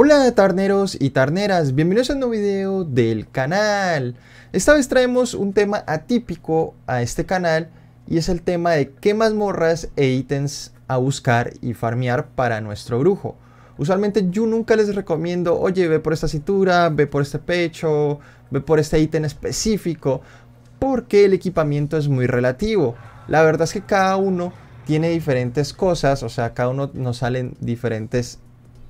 Hola tarneros y tarneras, bienvenidos a un nuevo video del canal. Esta vez traemos un tema atípico a este canal y es el tema de qué mazmorras e ítems a buscar y farmear para nuestro brujo. Usualmente yo nunca les recomiendo, oye ve por esta cintura, ve por este pecho, ve por este ítem específico, porque el equipamiento es muy relativo. La verdad es que cada uno tiene diferentes cosas, o sea, cada uno nos salen diferentes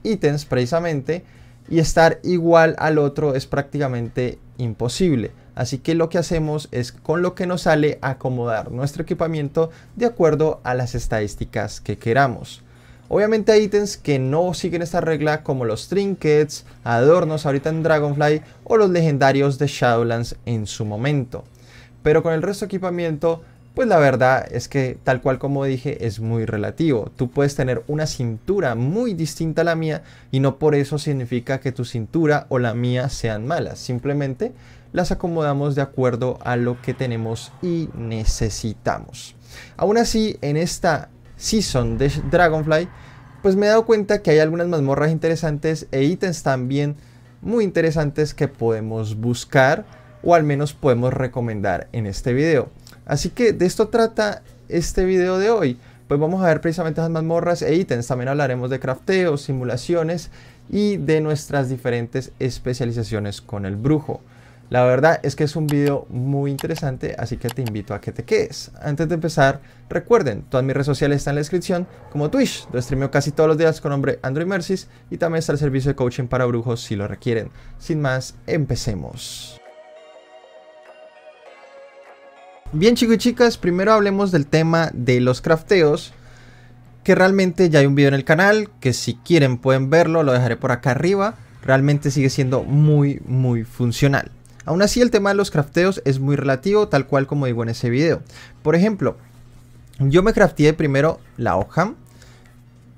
ítems precisamente y estar igual al otro es prácticamente imposible. Así que lo que hacemos es con lo que nos sale acomodar nuestro equipamiento de acuerdo a las estadísticas que queramos. Obviamente hay ítems que no siguen esta regla como los trinkets, adornos ahorita en Dragonfly o los legendarios de Shadowlands en su momento. Pero con el resto de equipamiento pues la verdad es que tal cual como dije es muy relativo. Tú puedes tener una cintura muy distinta a la mía y no por eso significa que tu cintura o la mía sean malas. Simplemente las acomodamos de acuerdo a lo que tenemos y necesitamos. Aún así, en esta season de Dragonfly, pues me he dado cuenta que hay algunas mazmorras interesantes e ítems también muy interesantes que podemos buscar o al menos podemos recomendar en este video. Así que de esto trata este video de hoy. Pues vamos a ver precisamente las mazmorras e ítems. También hablaremos de crafteo, simulaciones y de nuestras diferentes especializaciones con el brujo. La verdad es que es un video muy interesante, así que te invito a que te quedes. Antes de empezar, recuerden, todas mis redes sociales están en la descripción, como Twitch, lo streameo casi todos los días con nombre Android Mercis y también está el servicio de coaching para brujos si lo requieren. Sin más, empecemos. Bien chicos y chicas, primero hablemos del tema de los crafteos, que realmente ya hay un video en el canal, que si quieren pueden verlo, lo dejaré por acá arriba, realmente sigue siendo muy muy funcional. Aún así el tema de los crafteos es muy relativo, tal cual como digo en ese video. Por ejemplo, yo me crafteé primero la hoja,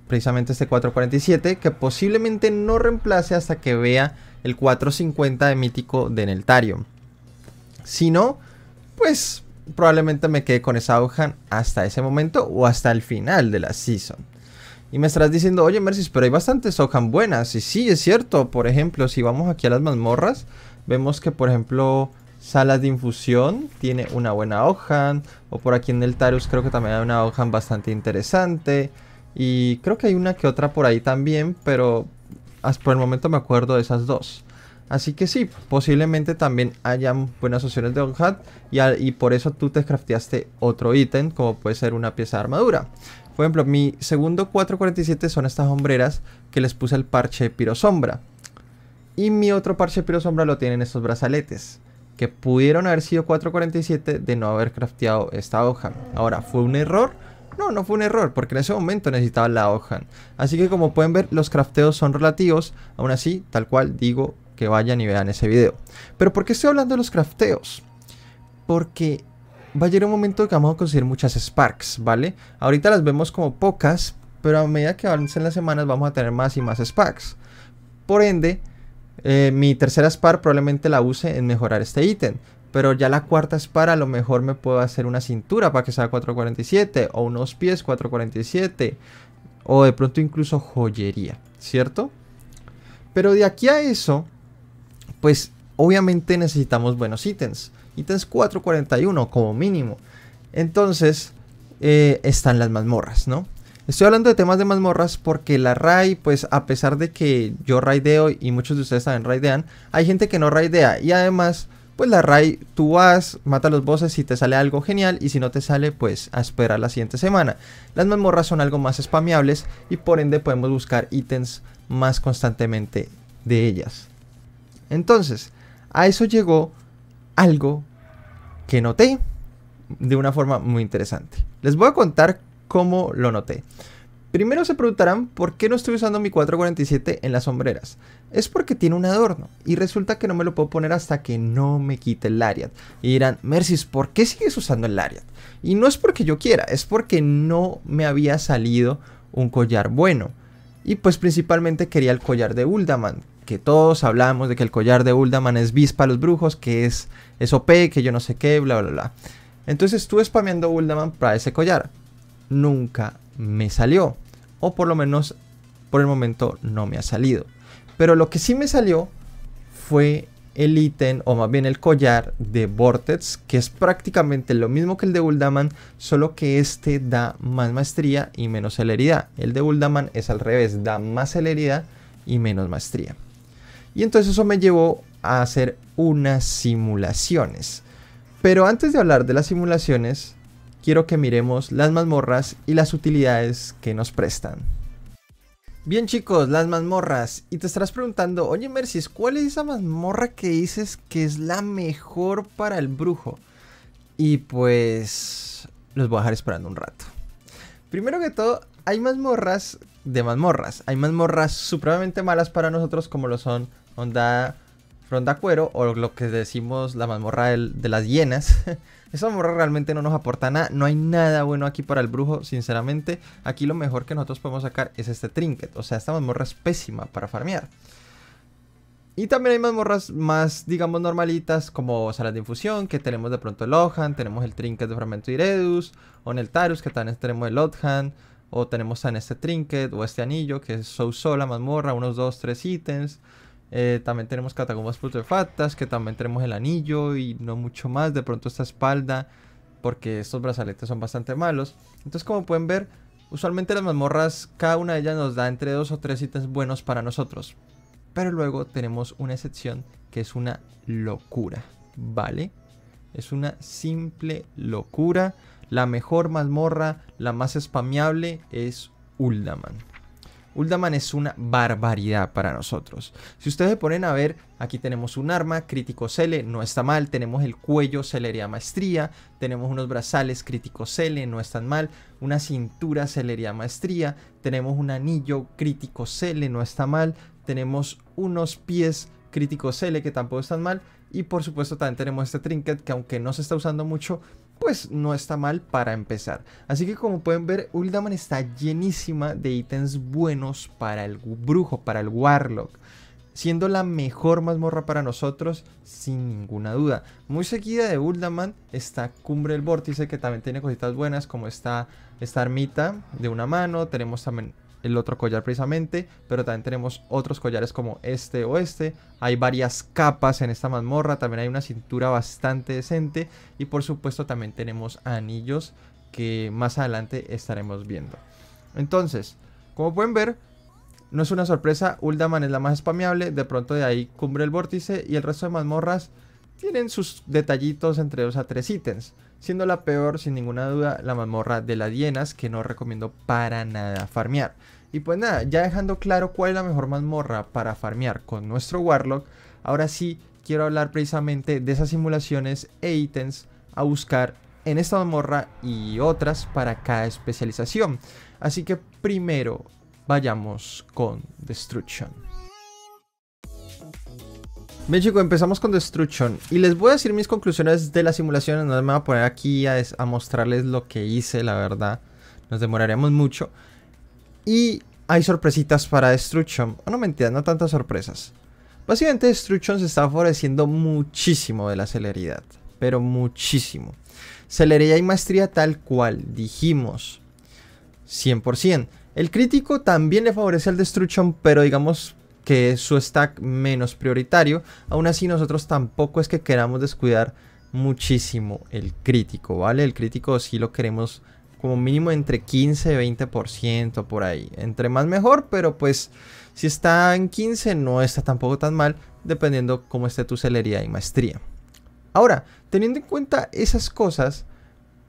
precisamente este 447, que posiblemente no reemplace hasta que vea el 450 de mítico de Neltario. Si no, pues probablemente me quede con esa hoja hasta ese momento o hasta el final de la season. Y me estarás diciendo, oye Mercy, pero hay bastantes Sohan buenas. Y sí, es cierto. Por ejemplo, si vamos aquí a las mazmorras, vemos que por ejemplo Salas de Infusión tiene una buena hoja, O por aquí en el Tarus creo que también hay una hoja bastante interesante. Y creo que hay una que otra por ahí también, pero por el momento me acuerdo de esas dos. Así que sí, posiblemente también hayan buenas opciones de on-hat y, por eso tú te crafteaste otro ítem como puede ser una pieza de armadura. Por ejemplo, mi segundo 447 son estas hombreras que les puse el parche de pirosombra. Y mi otro parche de pirosombra lo tienen estos brazaletes que pudieron haber sido 447 de no haber crafteado esta hoja. Ahora, ¿fue un error? No, no fue un error, porque en ese momento necesitaba la hoja. Así que como pueden ver, los crafteos son relativos. Aún así, tal cual digo, que vayan y vean ese video. Pero ¿por qué estoy hablando de los crafteos? Porque va a llegar un momento que vamos a conseguir muchas Sparks, ¿vale? Ahorita las vemos como pocas, pero a medida que avancen las semanas vamos a tener más y más Sparks. Por ende, eh, mi tercera Spark probablemente la use en mejorar este ítem. Pero ya la cuarta Spar a lo mejor me puedo hacer una cintura para que sea 447 o unos pies 447 o de pronto incluso joyería, ¿cierto? Pero de aquí a eso, pues obviamente necesitamos buenos ítems. Ítems 441 como mínimo. Entonces eh, están las mazmorras, ¿no? Estoy hablando de temas de mazmorras porque la RAI, pues a pesar de que yo raideo y muchos de ustedes también raidean, hay gente que no raidea y además, pues la RAI, tú vas, mata los bosses y te sale algo genial y si no te sale, pues a esperar la siguiente semana. Las mazmorras son algo más spameables y por ende podemos buscar ítems más constantemente de ellas. Entonces, a eso llegó algo que noté de una forma muy interesante. Les voy a contar cómo lo noté. Primero se preguntarán por qué no estoy usando mi 447 en las sombreras. Es porque tiene un adorno y resulta que no me lo puedo poner hasta que no me quite el Lariat. Y dirán, Mercis, ¿por qué sigues usando el Lariat? Y no es porque yo quiera, es porque no me había salido un collar bueno. Y pues principalmente quería el collar de Uldaman, que todos hablamos de que el collar de Uldaman es vispa a los brujos, que es, es OP, que yo no sé qué, bla, bla, bla. Entonces estuve spameando Uldaman para ese collar. Nunca me salió. O por lo menos por el momento no me ha salido. Pero lo que sí me salió fue el ítem, o más bien el collar de Vortex, que es prácticamente lo mismo que el de Uldaman, solo que este da más maestría y menos celeridad. El de Uldaman es al revés, da más celeridad y menos maestría. Y entonces eso me llevó a hacer unas simulaciones. Pero antes de hablar de las simulaciones, quiero que miremos las mazmorras y las utilidades que nos prestan. Bien chicos, las mazmorras. Y te estarás preguntando, oye Mercis, ¿cuál es esa mazmorra que dices que es la mejor para el brujo? Y pues los voy a dejar esperando un rato. Primero que todo, hay mazmorras de mazmorras. Hay mazmorras supremamente malas para nosotros como lo son Onda Ronda Cuero o lo que decimos la mazmorra de las hienas. Esa mazmorra realmente no nos aporta nada, no hay nada bueno aquí para el brujo, sinceramente. Aquí lo mejor que nosotros podemos sacar es este trinket, o sea, esta mazmorra es pésima para farmear. Y también hay mazmorras más, digamos, normalitas, como salas de infusión, que tenemos de pronto el Lohan, tenemos el trinket de fragmento Iredus, o en el Tarus, que también tenemos el Lothan, o tenemos en este trinket, o este anillo, que es so la mazmorra, unos 2, 3 ítems. Eh, también tenemos catacumbas putrefactas, que también tenemos el anillo y no mucho más. De pronto esta espalda, porque estos brazaletes son bastante malos. Entonces como pueden ver, usualmente las mazmorras, cada una de ellas nos da entre dos o tres ítems buenos para nosotros. Pero luego tenemos una excepción que es una locura, ¿vale? Es una simple locura. La mejor mazmorra, la más spameable es Uldaman. Uldaman es una barbaridad para nosotros. Si ustedes se ponen a ver, aquí tenemos un arma, crítico Cele, no está mal. Tenemos el cuello, celería maestría. Tenemos unos brazales, crítico Cele, no están mal. Una cintura, celería maestría. Tenemos un anillo, crítico Cele, no está mal. Tenemos unos pies, crítico Cele, que tampoco están mal. Y por supuesto también tenemos este trinket que aunque no se está usando mucho, pues no está mal para empezar. Así que como pueden ver, Uldaman está llenísima de ítems buenos para el brujo, para el warlock. Siendo la mejor mazmorra para nosotros, sin ninguna duda. Muy seguida de Uldaman está Cumbre del Vórtice, que también tiene cositas buenas, como esta, esta ermita de una mano. Tenemos también el otro collar precisamente, pero también tenemos otros collares como este o este. Hay varias capas en esta mazmorra, también hay una cintura bastante decente y por supuesto también tenemos anillos que más adelante estaremos viendo. Entonces, como pueden ver, no es una sorpresa, Uldaman es la más spameable, de pronto de ahí cumbre el vórtice y el resto de mazmorras tienen sus detallitos entre 2 a 3 ítems, siendo la peor sin ninguna duda la mazmorra de las dienas que no recomiendo para nada farmear. Y pues nada, ya dejando claro cuál es la mejor mazmorra para farmear con nuestro Warlock, ahora sí quiero hablar precisamente de esas simulaciones e ítems a buscar en esta mazmorra y otras para cada especialización. Así que primero vayamos con Destruction. Bien chicos, empezamos con Destruction y les voy a decir mis conclusiones de la simulación, no me voy a poner aquí a, mostrarles lo que hice, la verdad, nos demoraríamos mucho. Y hay sorpresitas para Destruction, ah, no mentira, no tantas sorpresas. Básicamente Destruction se está favoreciendo muchísimo de la celeridad, pero muchísimo. Celeridad y maestría tal cual, dijimos, 100%. El crítico también le favorece al Destruction, pero digamos que su stack menos prioritario. Aún así nosotros tampoco es que queramos descuidar muchísimo el crítico, ¿vale? El crítico si lo queremos como mínimo entre 15 y 20% por ahí. Entre más mejor, pero pues si está en 15 no está tampoco tan mal, dependiendo cómo esté tu celeridad y maestría. Ahora, teniendo en cuenta esas cosas,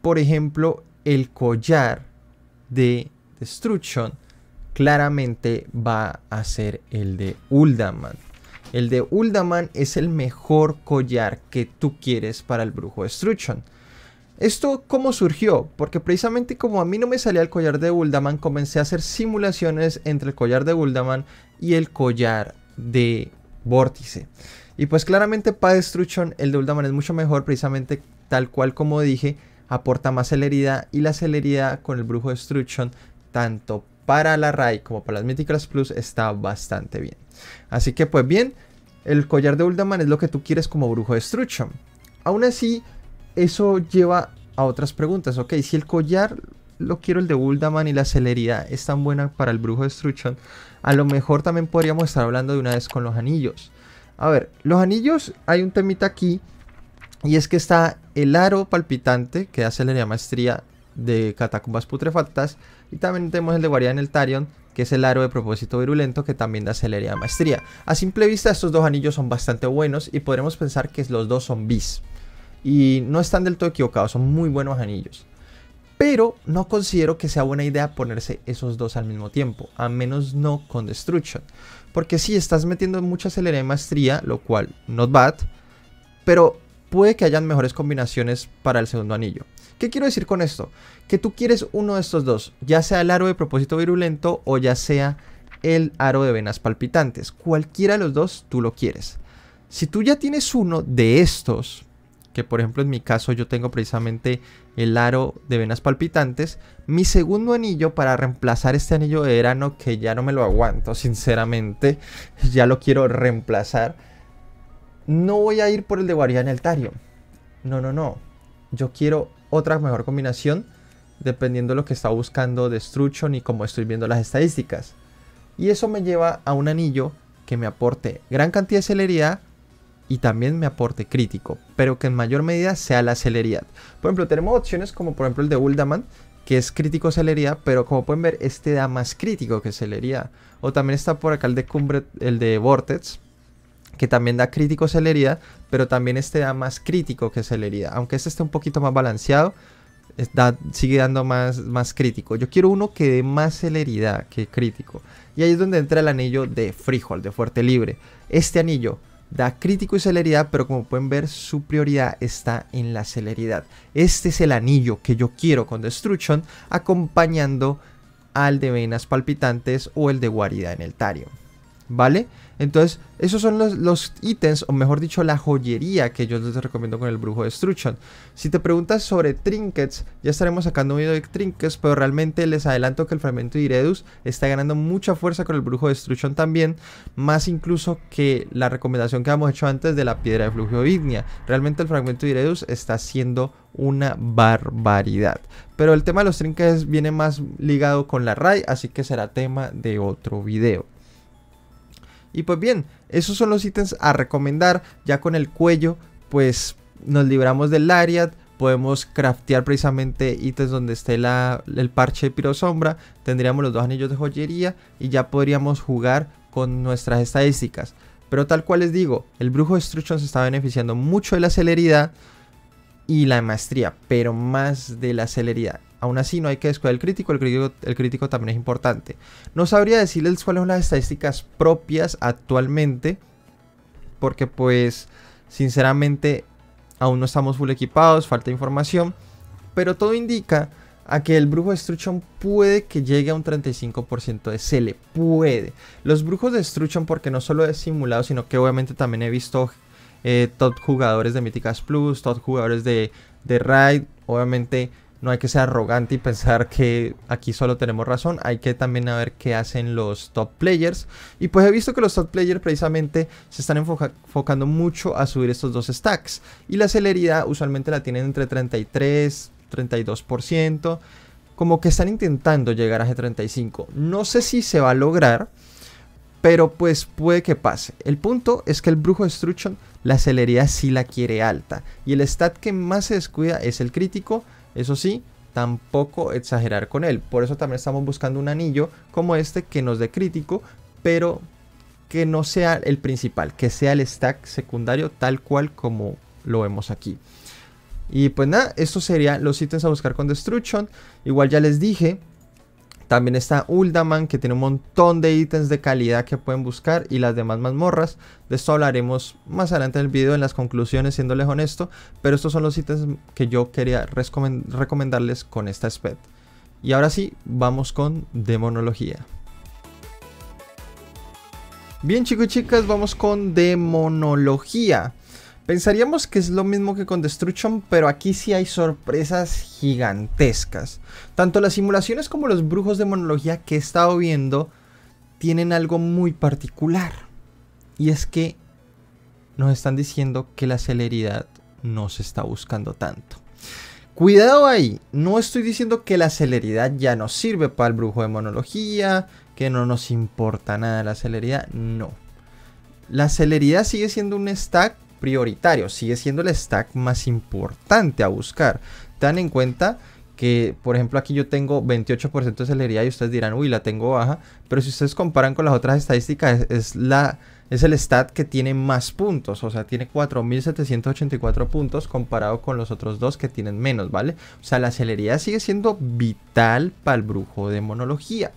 por ejemplo, el collar de Destruction claramente va a ser el de Uldaman. El de Uldaman es el mejor collar que tú quieres para el brujo Destruction. ¿Esto cómo surgió? Porque precisamente como a mí no me salía el collar de Uldaman, comencé a hacer simulaciones entre el collar de Uldaman y el collar de Vórtice. Y pues claramente para Destruction el de Uldaman es mucho mejor, precisamente tal cual como dije, aporta más celeridad y la celeridad con el brujo Destruction tanto para la RAI como para las míticas Plus está bastante bien. Así que pues bien, el collar de Uldaman es lo que tú quieres como brujo de Struchon. Aún así, eso lleva a otras preguntas. Ok, si el collar lo quiero el de Uldaman y la celeridad es tan buena para el brujo de Struchon, a lo mejor también podríamos estar hablando de una vez con los anillos. A ver, los anillos, hay un temita aquí. Y es que está el aro palpitante que da la maestría de catacumbas putrefactas y también tenemos el de en el Tarion, que es el aro de propósito virulento que también da acelería de maestría. A simple vista estos dos anillos son bastante buenos y podremos pensar que los dos son bis. Y no están del todo equivocados, son muy buenos anillos. Pero no considero que sea buena idea ponerse esos dos al mismo tiempo, a menos no con Destruction. Porque si estás metiendo mucha celeridad de maestría, lo cual not bad, pero puede que hayan mejores combinaciones para el segundo anillo. ¿Qué quiero decir con esto? Que tú quieres uno de estos dos, ya sea el aro de propósito virulento o ya sea el aro de venas palpitantes. Cualquiera de los dos tú lo quieres. Si tú ya tienes uno de estos, que por ejemplo en mi caso yo tengo precisamente el aro de venas palpitantes, mi segundo anillo para reemplazar este anillo de verano que ya no me lo aguanto, sinceramente, ya lo quiero reemplazar, no voy a ir por el de Guardián Altario. No, no, no. Yo quiero otra mejor combinación dependiendo de lo que está buscando Destruction y como estoy viendo las estadísticas. Y eso me lleva a un anillo que me aporte gran cantidad de celeridad y también me aporte crítico, pero que en mayor medida sea la celeridad. Por ejemplo, tenemos opciones como por ejemplo el de Uldaman, que es crítico celeridad, pero como pueden ver, este da más crítico que celeridad. O también está por acá el de Cumbre, el de Vortex, que también da crítico celeridad, pero también este da más crítico que celeridad. Aunque este esté un poquito más balanceado, sigue dando más, más crítico. Yo quiero uno que dé más celeridad que crítico. Y ahí es donde entra el anillo de Freehold, de fuerte libre. Este anillo da crítico y celeridad, pero como pueden ver, su prioridad está en la celeridad. Este es el anillo que yo quiero con Destruction, acompañando al de venas palpitantes o el de guarida en el Tarion. ¿Vale? Entonces, esos son los, ítems, o mejor dicho, la joyería que yo les recomiendo con el Brujo Destruction. Si te preguntas sobre trinkets, ya estaremos sacando un video de trinkets, pero realmente les adelanto que el fragmento de Iredus está ganando mucha fuerza con el Brujo Destruction también, más incluso que la recomendación que hemos hecho antes de la Piedra de Flujo Ignia. Realmente el fragmento de Iredus está siendo una barbaridad. Pero el tema de los trinkets viene más ligado con la RAI, así que será tema de otro video. Y pues bien, esos son los ítems a recomendar. Ya con el cuello, pues nos libramos del Lariat. Podemos craftear precisamente ítems donde esté el parche de sombra, Tendríamos los dos anillos de joyería y ya podríamos jugar con nuestras estadísticas. Pero tal cual les digo, el brujo destruction se está beneficiando mucho de la celeridad y la maestría, pero más de la celeridad. Aún así, no hay que descuidar el crítico, el crítico, también es importante. No sabría decirles cuáles son las estadísticas propias actualmente, porque pues sinceramente aún no estamos full equipados, falta información, pero todo indica a que el brujo de Destruction puede que llegue a un 35% de cele, puede. Los brujos de Destruction porque no solo es simulado, sino que obviamente también he visto eh, top jugadores de Míticas Plus, top jugadores de, de Raid, obviamente no hay que ser arrogante y pensar que aquí solo tenemos razón. Hay que también a ver qué hacen los top players. Y pues he visto que los top players precisamente se están enfocando mucho a subir estos dos stacks. Y la celeridad usualmente la tienen entre 33, 32%. Como que están intentando llegar a G35. No sé si se va a lograr. Pero pues puede que pase. El punto es que el brujo Destruction la celeridad sí la quiere alta. Y el stat que más se descuida es el crítico eso sí, tampoco exagerar con él. Por eso también estamos buscando un anillo como este que nos dé crítico, pero que no sea el principal, que sea el stack secundario tal cual como lo vemos aquí. Y pues nada, esto serían los ítems a buscar con Destruction. Igual ya les dije, también está Uldaman, que tiene un montón de ítems de calidad que pueden buscar y las demás mazmorras. De esto hablaremos más adelante en el video, en las conclusiones, siéndoles honesto. Pero estos son los ítems que yo quería recomendarles con esta SPED. Y ahora sí, vamos con demonología. Bien chicos y chicas, vamos con demonología. Pensaríamos que es lo mismo que con Destruction, pero aquí sí hay sorpresas gigantescas. Tanto las simulaciones como los brujos de monología que he estado viendo tienen algo muy particular. Y es que nos están diciendo que la celeridad no se está buscando tanto. Cuidado ahí, no estoy diciendo que la celeridad ya no sirve para el brujo de monología, que no nos importa nada la celeridad, no. La celeridad sigue siendo un stack prioritario, sigue siendo el stack más importante a buscar. dan en cuenta que, por ejemplo, aquí yo tengo 28% de celeridad y ustedes dirán, uy, la tengo baja, pero si ustedes comparan con las otras estadísticas, es, la, es el stat que tiene más puntos, o sea, tiene 4.784 puntos comparado con los otros dos que tienen menos, ¿vale? O sea, la celeridad sigue siendo vital para el brujo de monología.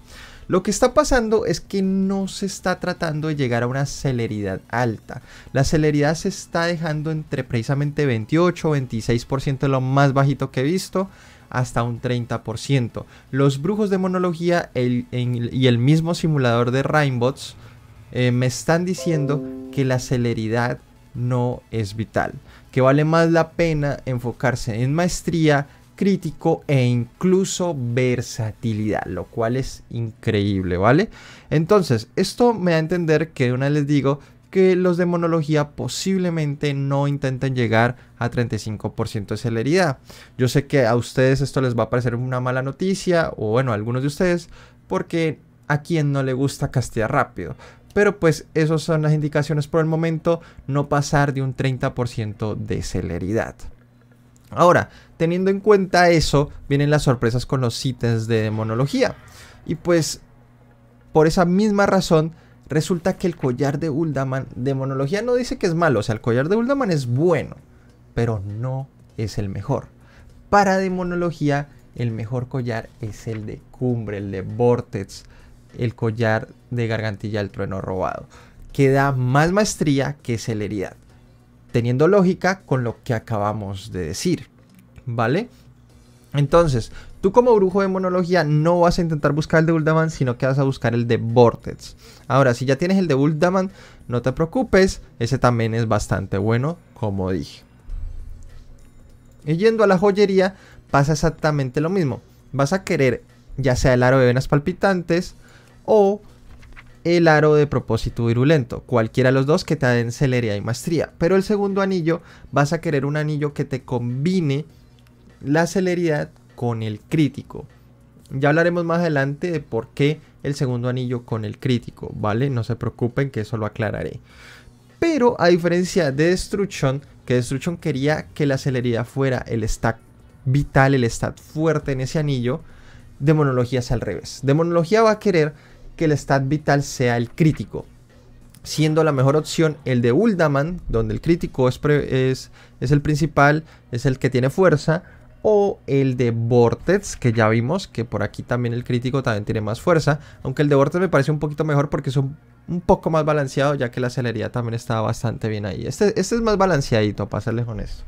Lo que está pasando es que no se está tratando de llegar a una celeridad alta. La celeridad se está dejando entre precisamente 28 o 26%, lo más bajito que he visto, hasta un 30%. Los brujos de monología y el mismo simulador de Rainbots eh, me están diciendo que la celeridad no es vital, que vale más la pena enfocarse en maestría crítico e incluso versatilidad, lo cual es increíble, ¿vale? Entonces, esto me da a entender que una les digo que los de monología posiblemente no intenten llegar a 35% de celeridad. Yo sé que a ustedes esto les va a parecer una mala noticia, o bueno, a algunos de ustedes, porque a quien no le gusta castear rápido. Pero pues esas son las indicaciones por el momento, no pasar de un 30% de celeridad. Ahora, teniendo en cuenta eso, vienen las sorpresas con los ítems de demonología Y pues, por esa misma razón, resulta que el collar de Uldaman de no dice que es malo, o sea, el collar de Uldaman es bueno, pero no es el mejor. Para demonología, el mejor collar es el de Cumbre, el de Vortex, el collar de Gargantilla del Trueno Robado, que da más maestría que celeridad teniendo lógica con lo que acabamos de decir, ¿vale? Entonces, tú como brujo de monología no vas a intentar buscar el de Uldaman, sino que vas a buscar el de Vortex. Ahora, si ya tienes el de Uldaman, no te preocupes, ese también es bastante bueno, como dije. Y yendo a la joyería, pasa exactamente lo mismo. Vas a querer ya sea el aro de venas palpitantes o el aro de propósito virulento, cualquiera de los dos que te den celeridad y maestría. Pero el segundo anillo vas a querer un anillo que te combine la celeridad con el crítico. Ya hablaremos más adelante de por qué el segundo anillo con el crítico, ¿vale? No se preocupen que eso lo aclararé. Pero a diferencia de Destruction, que Destruction quería que la celeridad fuera el stack vital, el stat fuerte en ese anillo, demonología es al revés. Demonología va a querer que el stat vital sea el crítico, siendo la mejor opción el de Uldaman, donde el crítico es, es, es el principal, es el que tiene fuerza, o el de Vortex, que ya vimos que por aquí también el crítico también tiene más fuerza, aunque el de Vortex me parece un poquito mejor porque es un, poco más balanceado, ya que la celeridad también está bastante bien ahí. Este, este es más balanceadito, para serles honesto.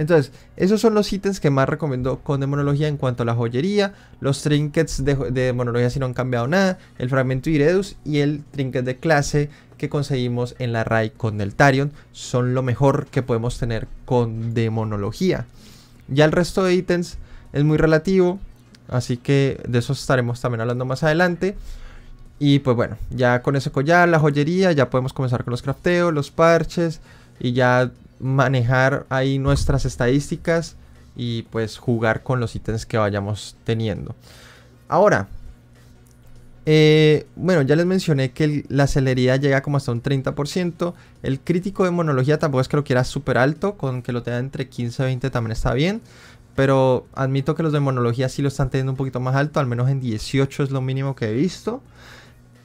Entonces, esos son los ítems que más recomiendo con demonología en cuanto a la joyería. Los trinkets de, demonología si no han cambiado nada. El fragmento Iredus y el trinket de clase que conseguimos en la raid con el Tarion. Son lo mejor que podemos tener con demonología. Ya el resto de ítems es muy relativo. Así que de eso estaremos también hablando más adelante. Y pues bueno, ya con ese collar, la joyería, ya podemos comenzar con los crafteos, los parches. Y ya manejar ahí nuestras estadísticas y pues jugar con los ítems que vayamos teniendo. Ahora, eh, bueno, ya les mencioné que la celeridad llega como hasta un 30%. El crítico de monología tampoco es que lo quiera súper alto, con que lo tenga entre 15 y 20 también está bien. Pero admito que los de monología sí lo están teniendo un poquito más alto, al menos en 18 es lo mínimo que he visto.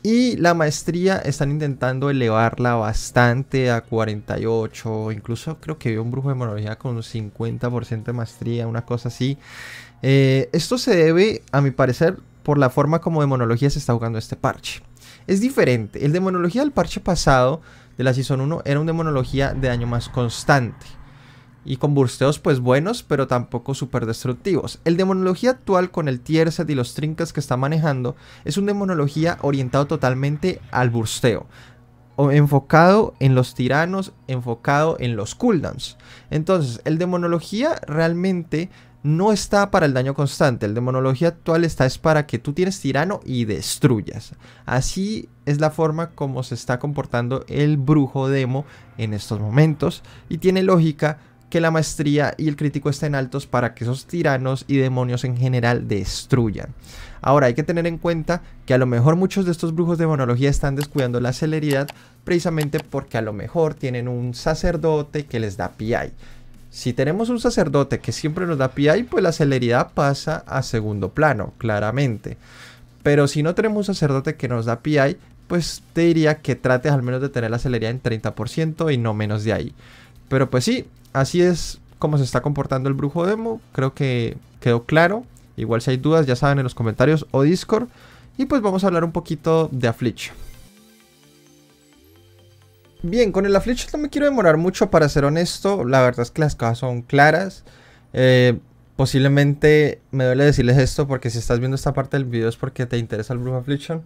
Y la maestría están intentando elevarla bastante a 48, incluso creo que vio un brujo de monología con 50% de maestría, una cosa así. Eh, esto se debe, a mi parecer, por la forma como Demonología se está jugando este parche. Es diferente, el de monología del parche pasado de la Season 1 era un demonología de daño más constante y con bursteos pues buenos, pero tampoco súper destructivos. El demonología actual con el tier set y los trinkets que está manejando es un demonología orientado totalmente al bursteo. Enfocado en los tiranos, enfocado en los cooldowns. Entonces, el demonología realmente no está para el daño constante. El demonología actual está es para que tú tienes tirano y destruyas. Así es la forma como se está comportando el brujo demo en estos momentos. Y tiene lógica que la maestría y el crítico estén altos para que esos tiranos y demonios en general destruyan. Ahora hay que tener en cuenta que a lo mejor muchos de estos brujos de monología están descuidando la celeridad precisamente porque a lo mejor tienen un sacerdote que les da PI. Si tenemos un sacerdote que siempre nos da PI, pues la celeridad pasa a segundo plano, claramente. Pero si no tenemos un sacerdote que nos da PI, pues te diría que trates al menos de tener la celeridad en 30% y no menos de ahí. Pero pues sí, así es como se está comportando el brujo demo. Creo que quedó claro. Igual si hay dudas ya saben en los comentarios o Discord. Y pues vamos a hablar un poquito de Affliction. Bien, con el Affliction no me quiero demorar mucho para ser honesto. La verdad es que las cosas son claras. Eh, posiblemente me duele decirles esto porque si estás viendo esta parte del video es porque te interesa el Brujo Affliction.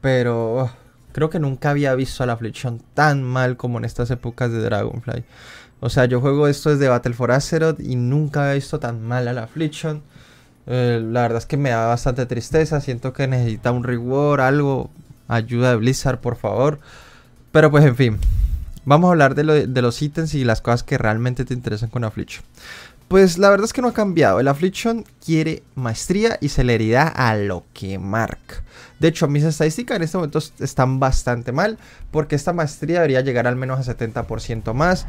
Pero oh, creo que nunca había visto al Affliction tan mal como en estas épocas de Dragonfly. O sea, yo juego esto desde Battle for Azeroth y nunca he visto tan mal a la Affliction. Eh, la verdad es que me da bastante tristeza. Siento que necesita un reward, algo. Ayuda de Blizzard, por favor. Pero pues en fin. Vamos a hablar de, de los ítems y las cosas que realmente te interesan con Affliction. Pues la verdad es que no ha cambiado. El Affliction quiere maestría y celeridad a lo que marca. De hecho, mis estadísticas en este momento están bastante mal. Porque esta maestría debería llegar al menos a 70% más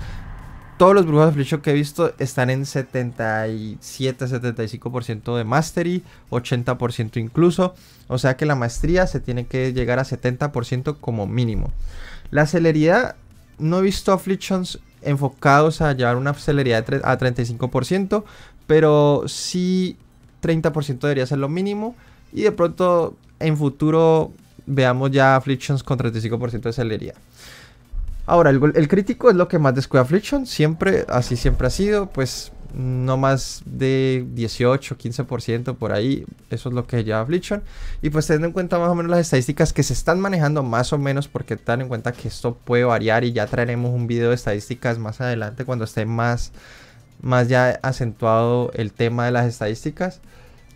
todos los brujos de Flicho que he visto están en 77-75% de mastery, 80% incluso. O sea que la maestría se tiene que llegar a 70% como mínimo. La celeridad, no he visto afflictions enfocados a llevar una celeridad a 35%, pero sí 30% debería ser lo mínimo. Y de pronto en futuro veamos ya afflictions con 35% de celeridad. Ahora, el, crítico es lo que más descuida Affliction, siempre, así siempre ha sido, pues no más de 18, 15% por ahí, eso es lo que lleva Affliction. Y pues teniendo en cuenta más o menos las estadísticas que se están manejando, más o menos, porque ten en cuenta que esto puede variar y ya traeremos un video de estadísticas más adelante cuando esté más, más ya acentuado el tema de las estadísticas.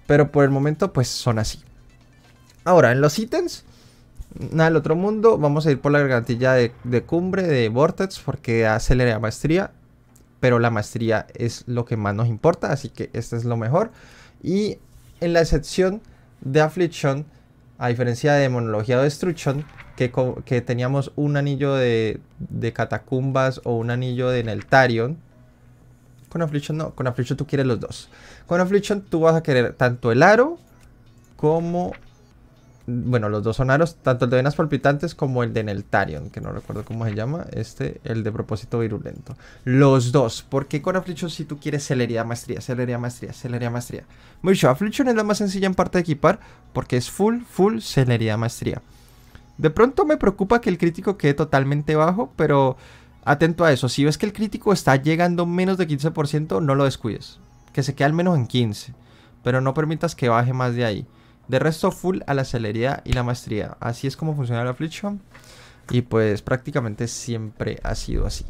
Pero por el momento, pues son así. Ahora, en los ítems, nada el otro mundo. Vamos a ir por la gargantilla de, cumbre, de Vortex, porque acelera maestría. Pero la maestría es lo que más nos importa, así que este es lo mejor. Y en la excepción de Affliction, a diferencia de Demonología o Destruction que, que teníamos un anillo de, catacumbas o un anillo de Neltarion. Con Affliction no, con Affliction tú quieres los dos. Con Affliction tú vas a querer tanto el aro como bueno, los dos aros, tanto el de venas palpitantes como el de Neltarion, que no recuerdo cómo se llama, este, el de propósito virulento. Los dos, porque con Affliction si tú quieres celeridad, maestría, celeridad, maestría, celeridad, maestría. Mucho, Affliction es la más sencilla en parte de equipar, porque es full, full celeridad, maestría. De pronto me preocupa que el crítico quede totalmente bajo, pero atento a eso. Si ves que el crítico está llegando menos de 15%, no lo descuides. Que se quede al menos en 15, pero no permitas que baje más de ahí. De resto, full a la celeridad y la maestría. Así es como funciona la Affliction. Y pues prácticamente siempre ha sido así.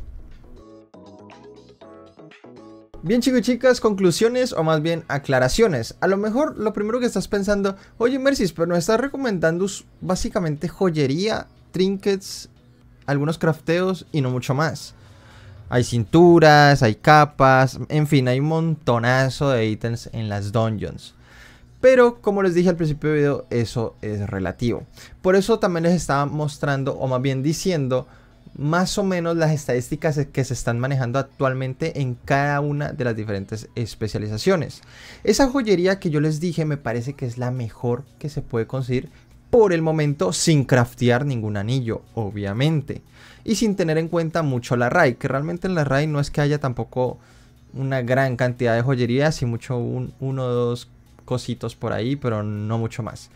Bien chicos y chicas, conclusiones o más bien aclaraciones. A lo mejor lo primero que estás pensando, oye Mercis, pero nos estás recomendando básicamente joyería, trinkets, algunos crafteos y no mucho más. Hay cinturas, hay capas, en fin, hay un montonazo de ítems en las dungeons. Pero como les dije al principio del video, eso es relativo. Por eso también les estaba mostrando, o más bien diciendo, más o menos las estadísticas que se están manejando actualmente en cada una de las diferentes especializaciones. Esa joyería que yo les dije me parece que es la mejor que se puede conseguir por el momento sin craftear ningún anillo, obviamente. Y sin tener en cuenta mucho la RAI, que realmente en la RAI no es que haya tampoco una gran cantidad de joyerías y mucho un, uno 2. dos cositos por ahí, pero no mucho más.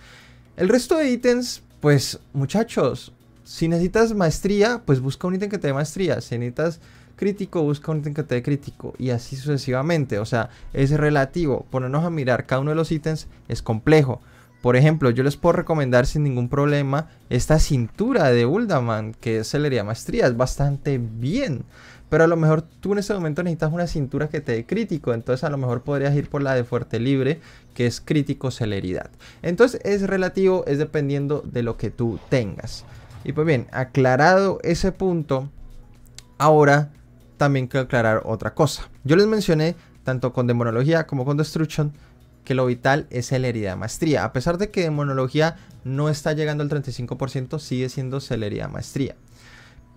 El resto de ítems, pues muchachos, si necesitas maestría, pues busca un ítem que te dé maestría. Si necesitas crítico, busca un ítem que te dé crítico. Y así sucesivamente. O sea, es relativo. Ponernos a mirar cada uno de los ítems es complejo. Por ejemplo, yo les puedo recomendar sin ningún problema esta cintura de Uldaman, que le celería maestría. Es bastante bien. Pero a lo mejor tú en ese momento necesitas una cintura que te dé crítico. Entonces a lo mejor podrías ir por la de fuerte libre, que es crítico celeridad. Entonces es relativo, es dependiendo de lo que tú tengas. Y pues bien, aclarado ese punto, ahora también quiero aclarar otra cosa. Yo les mencioné, tanto con demonología como con destruction, que lo vital es celeridad maestría. A pesar de que demonología no está llegando al 35%, sigue siendo celeridad maestría.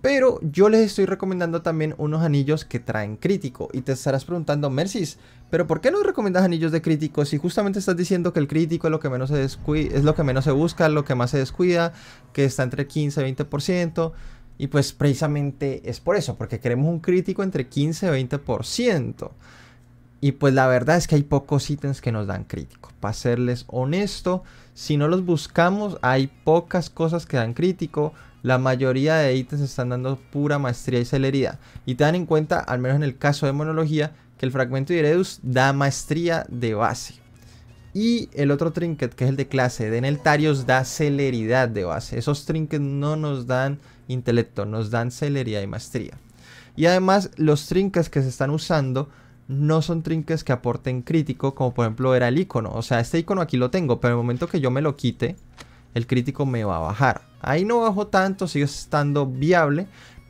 Pero yo les estoy recomendando también unos anillos que traen crítico. Y te estarás preguntando, Mercis, ¿pero por qué no recomiendas anillos de crítico si justamente estás diciendo que el crítico es lo que menos se, es lo que menos se busca, lo que más se descuida, que está entre 15 y 20%? Y pues precisamente es por eso, porque queremos un crítico entre 15 y 20%. Y pues la verdad es que hay pocos ítems que nos dan crítico. Para serles honesto, si no los buscamos, hay pocas cosas que dan crítico. La mayoría de ítems están dando pura maestría y celeridad. Y te dan en cuenta, al menos en el caso de monología, que el fragmento de Iredus da maestría de base. Y el otro trinket, que es el de clase de Neltarios, da celeridad de base. Esos trinkets no nos dan intelecto, nos dan celeridad y maestría. Y además, los trinkets que se están usando no son trinkets que aporten crítico, como por ejemplo era el icono. O sea, este icono aquí lo tengo, pero en el momento que yo me lo quite, el crítico me va a bajar. Ahí no bajo tanto, sigue estando viable,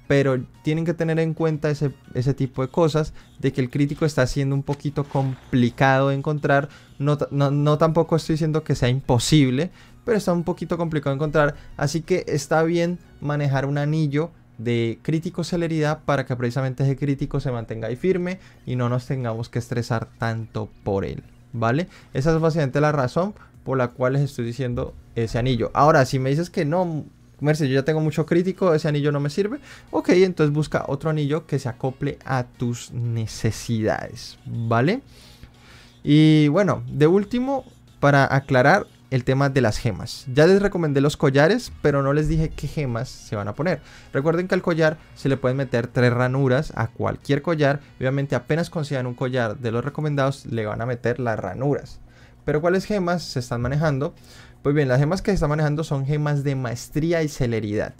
pero tienen que tener en cuenta ese, ese, tipo de cosas, de que el crítico está siendo un poquito complicado de encontrar, no, no, no, tampoco estoy diciendo que sea imposible, pero está un poquito complicado de encontrar, así que está bien manejar un anillo de crítico celeridad para que precisamente ese crítico se mantenga ahí firme y no nos tengamos que estresar tanto por él. ¿Vale? Esa es básicamente la razón por la cual les estoy diciendo ese anillo. Ahora, si me dices que no, Merce, yo ya tengo mucho crítico, ese anillo no me sirve. Ok, entonces busca otro anillo que se acople a tus necesidades, ¿vale? Y bueno, de último, para aclarar el tema de las gemas. Ya les recomendé los collares, pero no les dije qué gemas se van a poner. Recuerden que al collar se le pueden meter tres ranuras a cualquier collar. Obviamente apenas consigan un collar de los recomendados, le van a meter las ranuras. Pero ¿cuáles gemas se están manejando? Pues bien, las gemas que se están manejando son gemas de maestría y celeridad.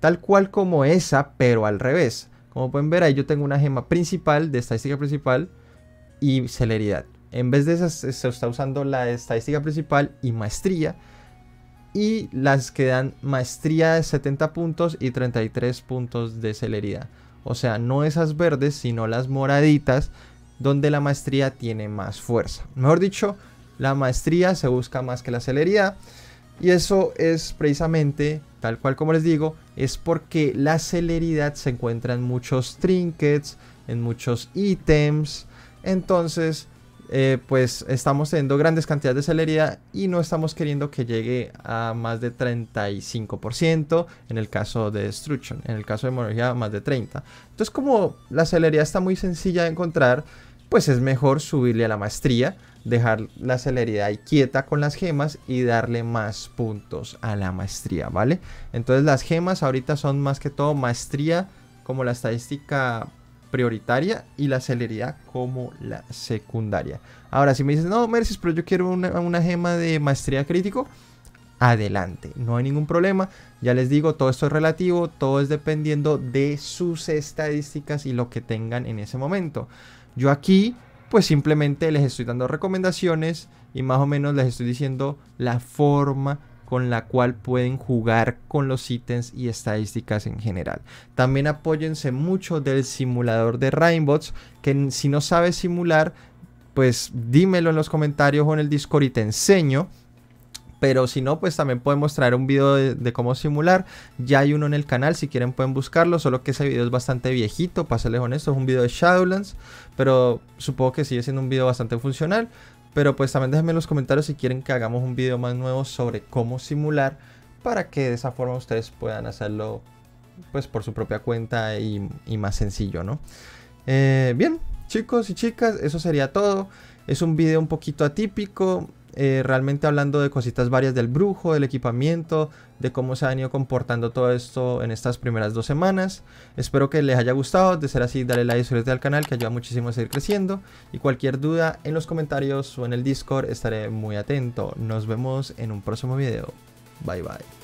Tal cual como esa, pero al revés. Como pueden ver ahí yo tengo una gema principal de estadística principal y celeridad. En vez de esas se está usando la estadística principal y maestría. Y las que dan maestría de 70 puntos y 33 puntos de celeridad. O sea, no esas verdes, sino las moraditas, donde la maestría tiene más fuerza. Mejor dicho, la maestría se busca más que la celeridad. Y eso es precisamente, tal cual como les digo, es porque la celeridad se encuentra en muchos trinkets, en muchos ítems. Entonces, eh, pues estamos teniendo grandes cantidades de celeridad y no estamos queriendo que llegue a más de 35% en el caso de Destruction, en el caso de Monología más de 30%. Entonces como la celeridad está muy sencilla de encontrar, pues es mejor subirle a la maestría, dejar la celeridad ahí quieta con las gemas y darle más puntos a la maestría, ¿vale? Entonces las gemas ahorita son más que todo maestría como la estadística prioritaria y la celeridad como la secundaria. Ahora, si me dices, no, Mercedes, pero yo quiero una, una gema de maestría crítico, adelante, no hay ningún problema. Ya les digo, todo esto es relativo, todo es dependiendo de sus estadísticas y lo que tengan en ese momento. Yo aquí, pues simplemente les estoy dando recomendaciones y más o menos les estoy diciendo la forma con la cual pueden jugar con los ítems y estadísticas en general. También apóyense mucho del simulador de Rainbots, que si no sabes simular, pues dímelo en los comentarios o en el Discord y te enseño pero si no, pues también podemos traer un video de, cómo simular. Ya hay uno en el canal, si quieren pueden buscarlo, solo que ese video es bastante viejito, para serles honesto, es un video de Shadowlands, pero supongo que sigue siendo un video bastante funcional. Pero pues también déjenme en los comentarios si quieren que hagamos un video más nuevo sobre cómo simular, para que de esa forma ustedes puedan hacerlo pues por su propia cuenta y, más sencillo, ¿no? Eh, bien, chicos y chicas, eso sería todo. Es un video un poquito atípico, eh, realmente hablando de cositas varias del brujo, del equipamiento, de cómo se ha ido comportando todo esto en estas primeras dos semanas. Espero que les haya gustado, de ser así dale like y suscríbete al canal que ayuda muchísimo a seguir creciendo. Y cualquier duda en los comentarios o en el Discord estaré muy atento. Nos vemos en un próximo video. Bye bye.